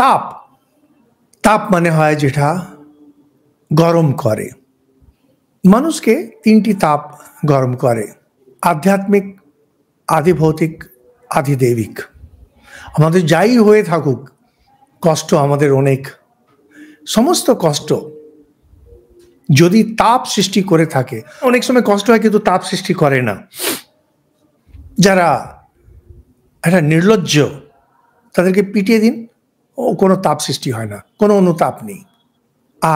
তাপ তাপ মানে হয় যেটা গরম করে মানুষকে তিনটি তাপ গরম করে আধ্যাত্মিক আধিভৌতিক আধিদেবিক আমাদের যাই হয়ে থাকুক কষ্ট আমাদের অনেক সমস্ত কষ্ট যদি তাপ সৃষ্টি করে থাকে অনেক সময় কষ্ট হয় কিন্তু তাপ সৃষ্টি করে না যারা একটা নির্লজ্জ তাদেরকে পিটিয়ে দিন কোনো তাপ সৃষ্টি হয় না কোনো অনুতাপ নেই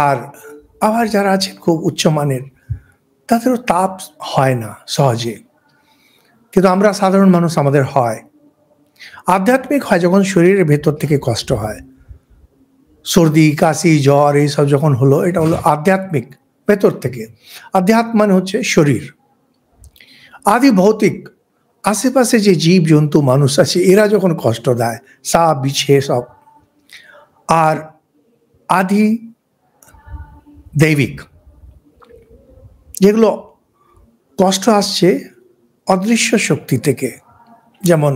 আর আবার যারা আছেন খুব উচ্চমানের তাদেরও তাপ হয় না সহজে কিন্তু আমরা সাধারণ মানুষ আমাদের হয় আধ্যাত্মিক হয় যখন শরীরের ভেতর থেকে কষ্ট হয় সর্দি কাশি জ্বর এইসব যখন হলো এটা হলো আধ্যাত্মিক ভেতর থেকে আধ্যাত্ম মানে হচ্ছে শরীর আদি ভৌতিক আশেপাশে যে জীব জন্তু মানুষ আছে এরা যখন কষ্ট দেয় সাপ বিছে সব আর আধি দৈবিক যেগুলো কষ্ট আসছে অদৃশ্য শক্তি থেকে যেমন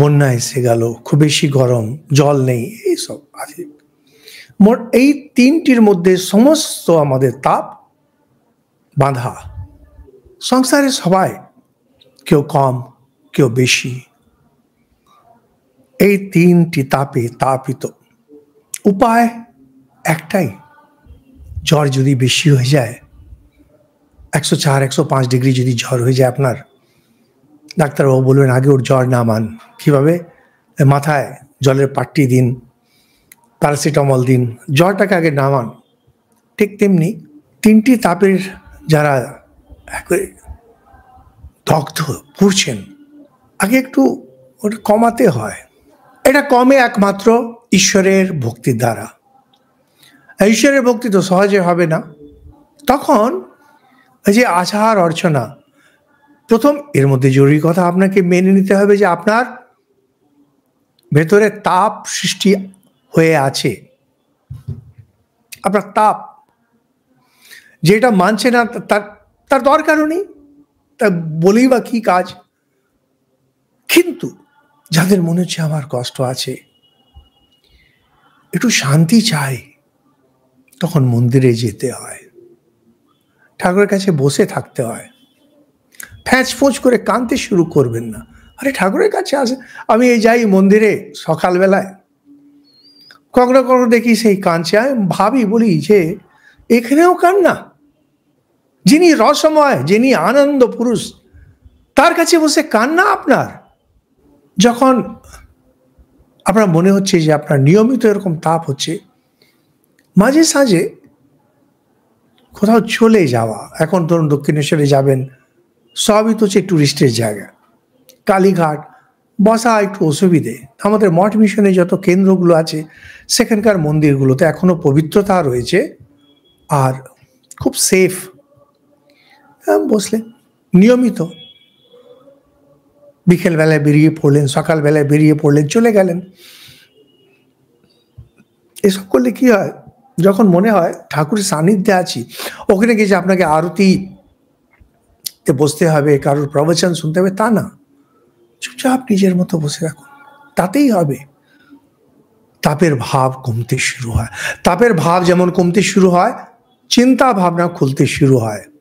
বন্যা এসে গেল খুব বেশি গরম জল নেই এইসব আছে মোট এই তিনটির মধ্যে সমস্ত আমাদের তাপ বাঁধা সংসারে সবাই কেউ কম কেউ বেশি এই তিনটি তাপে তাপিত উপায় একটাই জ্বর যদি বেশি হয়ে যায় একশো চার একশো পাঁচ ডিগ্রি যদি জ্বর হয়ে যায় আপনার ডাক্তারবাবু বলবেন আগে ওর জ্বর নামান কীভাবে মাথায় জলের পাট্টি দিন প্যারাসিটামল দিন জ্বরটাকে আগে নামান ঠিক তেমনি তিনটি তাপের যারা দগ্ধ পুড়ছেন আগে একটু ওটা কমাতে হয় এটা কমে একমাত্র ঈশ্বরের ভক্তির দ্বারা ঈশ্বরের ভক্তি তো সহজে হবে না তখন যে আচার অর্চনা প্রথম এর মধ্যে জরুরি কথা আপনাকে মেনে নিতে হবে যে আপনার ভেতরে তাপ সৃষ্টি হয়ে আছে আপনার তাপ যেটা মানছে না তার তার দরকারও নেই তা বলেই বা কী কাজ কিন্তু যাদের মনে হচ্ছে আমার কষ্ট আছে একটু শান্তি চাই তখন মন্দিরে যেতে হয় ঠাকুরের কাছে বসে থাকতে হয় ফ্যাঁচ ফোঁচ করে কাঁদতে শুরু করবেন না আরে ঠাকুরের কাছে আসে আমি এই যাই মন্দিরে সকালবেলায় কখনো কখনো দেখি সেই কাঁদছে আমি ভাবি বলি যে এখানেও কান্না যিনি রসময় যিনি আনন্দ পুরুষ তার কাছে বসে কান্না আপনার যখন আপনার মনে হচ্ছে যে আপনার নিয়মিত এরকম তাপ হচ্ছে মাঝে সাঝে কোথাও চলে যাওয়া এখন ধরুন দক্ষিণেশ্বরে যাবেন সবই তো হচ্ছে ট্যুরিস্টের জায়গা কালীঘাট বসা একটু অসুবিধে আমাদের মঠ মিশনে যত কেন্দ্রগুলো আছে সেখানকার মন্দিরগুলোতে এখনও পবিত্রতা রয়েছে আর খুব সেফ হ্যাঁ, বসলে নিয়মিত বিকেলবেলায় বেরিয়ে পড়লেন সকালবেলায় বেরিয়ে পড়লেন চলে গেলেন এসব করলে কি হয় যখন মনে হয় ঠাকুরের সান্নিধ্যে আছি ওখানে গিয়ে আপনাকে আরতি বসতে হবে কারোর প্রবচন শুনতে হবে তা না চুপচাপ নিজের মতো বসে রাখুন তাতেই হবে তাপের ভাব কমতে শুরু হয় তাপের ভাব যেমন কমতে শুরু হয় চিন্তা ভাবনা খুলতে শুরু হয়